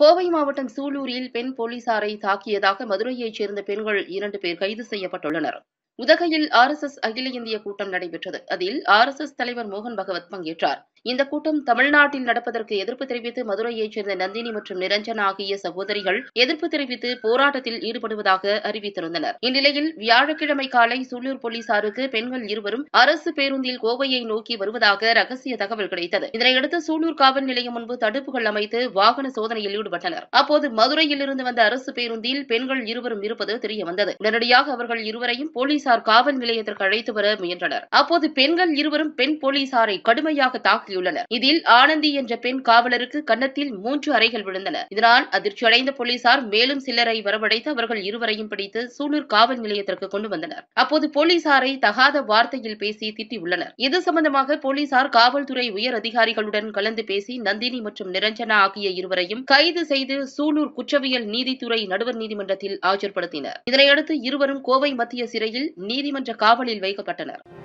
கோவை மாவட்டம் சூலூரில் பெண் போலீசாரை தாக்கியதாக மதுரையைச் சேர்ந்த பெண்கள் இரண்டு பேர் கைது செய்யப்பட்டுள்ளனர் உதகையில் ஆர் எஸ் எஸ் அகில இந்திய கூட்டம் நடைபெற்றது அதில் ஆர் எஸ் எஸ் தலைவர் மோகன் பகவத் பங்கேற்றார் இந்த கூட்டம் தமிழ்நாட்டில் நடப்பதற்கு எதிர்ப்பு தெரிவித்து மதுரையைச் சேர்ந்த நந்தினி மற்றும் நிரஞ்சன் ஆகிய சகோதரிகள் எதிர்ப்பு தெரிவித்து போராட்டத்தில் ஈடுபடுவதாக அறிவித்திருந்தனர் இந்நிலையில் வியாழக்கிழமை காலை சூலூர் போலீசாருக்கு பெண்கள் இருவரும் அரசு பேருந்தில் கோவையை நோக்கி வருவதாக ரகசிய தகவல் கிடைத்தது இதனையடுத்து சூலூர் காவல் நிலையம் முன்பு தடுப்புகள் அமைத்து வாகன சோதனையில் ஈடுபட்டனர் அப்போது மதுரையில் இருந்து வந்த அரசு பேருந்தில் பெண்கள் இருவரும் இருப்பது தெரியவந்தது உடனடியாக அவர்கள் இருவரையும் போலீசார் காவல் நிலையத்திற்கு அழைத்து வர முயன்றனர் அப்போது பெண்கள் இருவரும் பெண் போலீசாரை கடுமையாக தாக்கி தாக்கியுள்ளனர் இதில் ஆனந்தி என்ற பெண் காவலருக்கு கன்னத்தில் மூன்று அறைகள் விழுந்தன இதனால் அதிர்ச்சியடைந்த போலீசார் மேலும் சிலரை வரவழைத்து அவர்கள் இருவரையும் பிடித்து சூலூர் காவல் நிலையத்திற்கு கொண்டு வந்தனர் அப்போது போலீசாரை தகாத வார்த்தையில் பேசி திட்டியுள்ளனர் இது சம்பந்தமாக போலீசார் காவல்துறை உயர் அதிகாரிகளுடன் கலந்து பேசி நந்தினி மற்றும் நிரஞ்சனா ஆகிய இருவரையும் கைது செய்து சூலூர் குற்றவியல் நீதித்துறை நடுவர் நீதிமன்றத்தில் ஆஜர்படுத்தினர் இதனையடுத்து இருவரும் கோவை மத்திய சிறையில் நீதிமன்ற காவலில் வைக்கப்பட்டனர்